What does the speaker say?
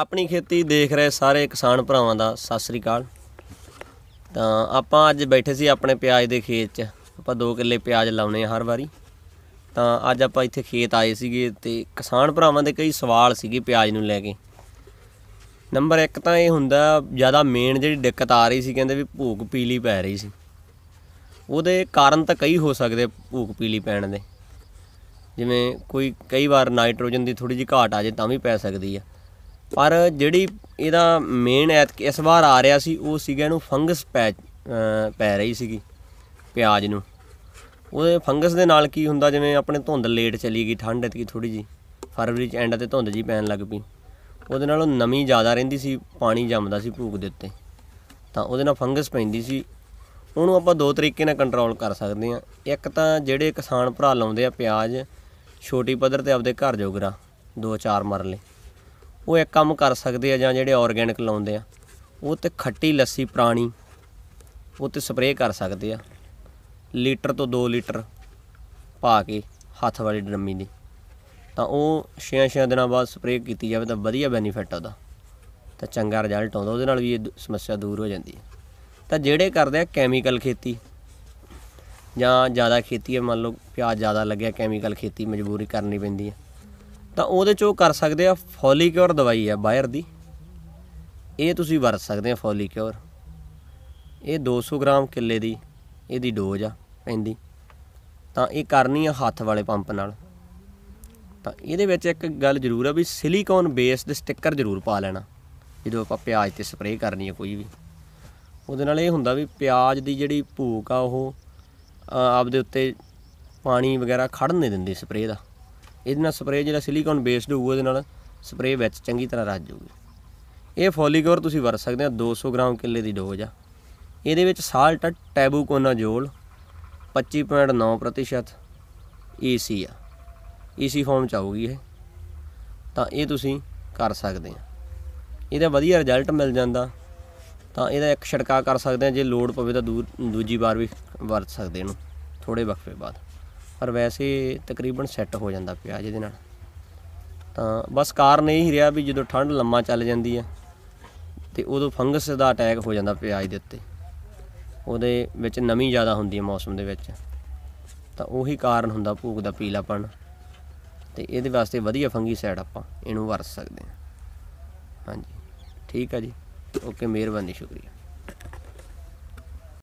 ਆਪਣੀ ਖੇਤੀ ਦੇਖ ਰਹੇ ਸਾਰੇ ਕਿਸਾਨ ਭਰਾਵਾਂ ਦਾ ਸਤਿ ਸ੍ਰੀ ਅਕਾਲ ਤਾਂ ਆਪਾਂ ਅੱਜ ਬੈਠੇ ਸੀ ਆਪਣੇ ਪਿਆਜ਼ ਦੇ ਖੇਤ 'ਚ ਆਪਾਂ 2 ਕਿੱਲੇ ਪਿਆਜ਼ ਲਾਉਨੇ ਹਰ ਵਾਰੀ ਤਾਂ ਅੱਜ ਆਪਾਂ ਇੱਥੇ ਖੇਤ ਆਏ ਸੀਗੇ ਤੇ ਕਿਸਾਨ ਭਰਾਵਾਂ ਦੇ ਕਈ ਸਵਾਲ ਸੀਗੇ ਪਿਆਜ਼ ਨੂੰ ਲੈ ਕੇ ਨੰਬਰ 1 ਤਾਂ ਇਹ ਹੁੰਦਾ ਜ਼ਿਆਦਾ ਮੇਨ ਜਿਹੜੀ ਦਿੱਕਤ ਆ ਰਹੀ ਸੀ ਕਹਿੰਦੇ ਵੀ ਭੂਕ ਪੀਲੀ ਪੈ ਰਹੀ ਸੀ ਉਹਦੇ ਕਾਰਨ ਤਾਂ ਕਈ ਹੋ ਸਕਦੇ ਭੂਕ ਪੀਲੀ ਪੈਣ ਦੇ ਜਿਵੇਂ ਕੋਈ ਕਈ ਵਾਰ ਨਾਈਟ੍ਰੋਜਨ ਦੀ ਥੋੜੀ ਜਿਹੀ ਘਾਟ ਆ ਜੇ ਤਾਂ ਵੀ ਪੈ ਸਕਦੀ ਆ ਪਰ ਜਿਹੜੀ ਇਹਦਾ ਮੇਨ ਐਤ ਇਸ ਵਾਰ ਆ ਰਿਹਾ ਸੀ ਉਹ ਸੀਗਾ ਇਹਨੂੰ ਫੰਗਸ ਪੈ ਪੈ ਰਹੀ ਸੀਗੀ ਪਿਆਜ਼ ਨੂੰ ਉਹਦੇ ਫੰਗਸ ਦੇ ਨਾਲ ਕੀ ਹੁੰਦਾ ਜਿਵੇਂ ਆਪਣੇ ਧੁੰਦ ਲੇਟ ਚਲੀ ਗਈ ਠੰਡ ਐਤਕੀ ਥੋੜੀ ਜੀ ਫਰਵਰੀ ਚ ਐਂਡ ਤੇ ਧੁੰਦ ਜੀ ਪੈਣ ਲੱਗ ਪਈ ਉਹਦੇ ਨਾਲ ਉਹ ਨਮੀ ਜ਼ਿਆਦਾ ਰਹਿੰਦੀ ਸੀ ਪਾਣੀ ਜੰਮਦਾ ਸੀ ਭੂਕ ਦੇ ਉੱਤੇ ਤਾਂ ਉਹਦੇ ਨਾਲ ਫੰਗਸ ਪੈਂਦੀ ਸੀ ਉਹਨੂੰ ਆਪਾਂ ਦੋ ਤਰੀਕੇ ਨਾਲ ਕੰਟਰੋਲ ਕਰ ਸਕਦੇ ਹਾਂ ਇੱਕ ਤਾਂ ਜਿਹੜੇ ਕਿਸਾਨ ਭਰਾ ਲਾਉਂਦੇ ਆ ਪਿਆਜ਼ ਛੋਟੀ ਪੱਧਰ ਤੇ ਆਪਦੇ ਘਰ ਜੋਗਰਾ ਦੋ ਚਾਰ ਮਰਲੇ ਉਹ ਇੱਕ ਕੰਮ ਕਰ ਸਕਦੇ ਆ ਜਾਂ ਜਿਹੜੇ ਆਰਗੈਨਿਕ ਲਾਉਂਦੇ ਆ ਉਹ ਤੇ ਖੱਟੀ ਲੱਸੀ ਪ੍ਰਾਣੀ ਉਹ ਤੇ ਸਪਰੇਅ ਕਰ ਸਕਦੇ ਆ ਲੀਟਰ ਤੋਂ 2 ਲੀਟਰ ਪਾ ਕੇ ਹੱਥ ਵਾਲੀ ਡਰਮੀ ਦੀ ਤਾਂ ਉਹ 6-6 ਦਿਨਾਂ ਬਾਅਦ ਸਪਰੇਅ ਕੀਤੀ ਜਾਵੇ ਤਾਂ ਵਧੀਆ ਬੈਨੀਫਿਟ ਆਉਦਾ ਤਾਂ ਚੰਗਾ ਰਿਜ਼ਲਟ ਆਉਂਦਾ ਉਹਦੇ ਨਾਲ ਵੀ ਇਹ ਸਮੱਸਿਆ ਦੂਰ ਹੋ ਜਾਂਦੀ ਹੈ ਤਾਂ ਜਿਹੜੇ ਕਰਦੇ ਆ ਕੈਮੀਕਲ ਖੇਤੀ ਜਾਂ ਜ਼ਿਆਦਾ ਖੇਤੀ ਹੈ ਮੰਨ ਲਓ ਪਿਆਜ਼ ਜ਼ਿਆਦਾ ਲੱਗਿਆ ਕੈਮੀਕਲ ਖੇਤੀ ਮਜਬੂਰੀ ਕਰਨੀ ਪੈਂਦੀ ਹੈ ਤਾਂ ਉਹਦੇ ਚ ਉਹ ਕਰ ਸਕਦੇ ਆ ਫੋਲੀਕਿਓਰ ਦਵਾਈ ਆ ਬਾਇਰ ਦੀ ਇਹ ਤੁਸੀਂ ਵਰਤ ਸਕਦੇ ਆ ਫੋਲੀਕਿਓਰ ਇਹ 200 ਗ੍ਰਾਮ ਕਿੱਲੇ ਦੀ ਇਹਦੀ ਡੋਜ਼ ਆ ਪੈਂਦੀ ਤਾਂ ਇਹ ਕਰਨੀ ਆ ਹੱਥ ਵਾਲੇ ਪੰਪ ਨਾਲ ਤਾਂ ਇਹਦੇ ਵਿੱਚ ਇੱਕ ਗੱਲ ਜ਼ਰੂਰ ਆ ਵੀ ਸਿਲੀਕੋਨ ਬੇਸਡ ਸਟicker ਜ਼ਰੂਰ ਪਾ ਲੈਣਾ ਜਦੋਂ ਆਪਾਂ ਪਿਆਜ਼ ਤੇ ਸਪਰੇਅ ਕਰਨੀ ਆ ਕੋਈ ਵੀ ਉਹਦੇ ਨਾਲ ਇਹ ਹੁੰਦਾ ਵੀ ਪਿਆਜ਼ ਦੀ ਜਿਹੜੀ ਭੂਕ ਆ ਉਹ ਆਪਦੇ ਉੱਤੇ ਪਾਣੀ ਵਗੈਰਾ ਖੜਨ ਨਹੀਂ ਦਿੰਦੀ ਸਪਰੇਅ ਦਾ ਇਹਦੇ ਨਾਲ ਸਪਰੇਅ ਜਿਹੜਾ ਸਿਲੀਕਨ ਬੇਸਡ ਹੋਊ ਉਹਦੇ ਨਾਲ ਸਪਰੇਅ ਵਿੱਚ ਚੰਗੀ ਤਰ੍ਹਾਂ ਰਸ ਜਾਊਗੀ ਇਹ ਫੋਲੀਕੋਰ ਤੁਸੀਂ ਵਰਤ ਸਕਦੇ ਆ 200 ਗ੍ਰਾਮ ਕਿੱਲੇ ਦੀ ਡੋਜ਼ ਆ ਇਹਦੇ ਵਿੱਚ ਸਾਲਟ ਟੈਬੂਕੋਨਾਜੋਲ 25.9% ਏਸੀ ਆ ਏਸੀ ਫਾਰਮ e e ਚ ਆਊਗੀ ਇਹ ਤਾਂ ਇਹ ਤੁਸੀਂ ਕਰ ਸਕਦੇ ਆ ਇਹਦਾ ਵਧੀਆ ਰਿਜ਼ਲਟ ਮਿਲ ਜਾਂਦਾ ਤਾਂ ਇਹਦਾ ਇੱਕ ਛਿੜਕਾ ਕਰ ਸਕਦੇ ਆ ਜੇ ਲੋਡ ਪਵੇ ਤਾਂ ਦੂਜੀ ਵਾਰ ਵੀ ਵਰਤ ਸਕਦੇ ਇਹਨੂੰ ਥੋੜੇ ਵਕਫੇ ਬਾਅਦ ਪਰ ਵੈਸੇ ਤਕਰੀਬਨ ਸੈੱਟ ਹੋ ਜਾਂਦਾ ਪਿਆ ਜਿਹਦੇ ਨਾਲ ਤਾਂ ਬਸ ਕਾਰਨ ਇਹ ਹੀ ਰਿਹਾ ਵੀ ਜਦੋਂ ਠੰਡ ਲੰਮਾ ਚੱਲ ਜਾਂਦੀ ਆ ਤੇ ਉਦੋਂ ਫੰਗਸ ਦਾ ਅਟੈਕ ਹੋ ਜਾਂਦਾ ਪਿਆਜ਼ ਦੇ ਉੱਤੇ ਉਹਦੇ ਵਿੱਚ ਨਮੀ ਜ਼ਿਆਦਾ ਹੁੰਦੀ ਹੈ ਮੌਸਮ ਦੇ ਵਿੱਚ ਤਾਂ ਉਹੀ ਕਾਰਨ ਹੁੰਦਾ ਭੂਕ ਦਾ ਪੀਲਾਪਣ ਤੇ ਇਹਦੇ ਵਾਸਤੇ ਵਧੀਆ ਫੰਗੀ ਸਾਈਡ ਆਪਾਂ ਇਹਨੂੰ ਵਰਤ ਸਕਦੇ ਹਾਂ ਹਾਂਜੀ ਠੀਕ ਆ ਜੀ ਓਕੇ ਮਿਹਰਬਾਨੀ ਸ਼ੁਕਰੀਆ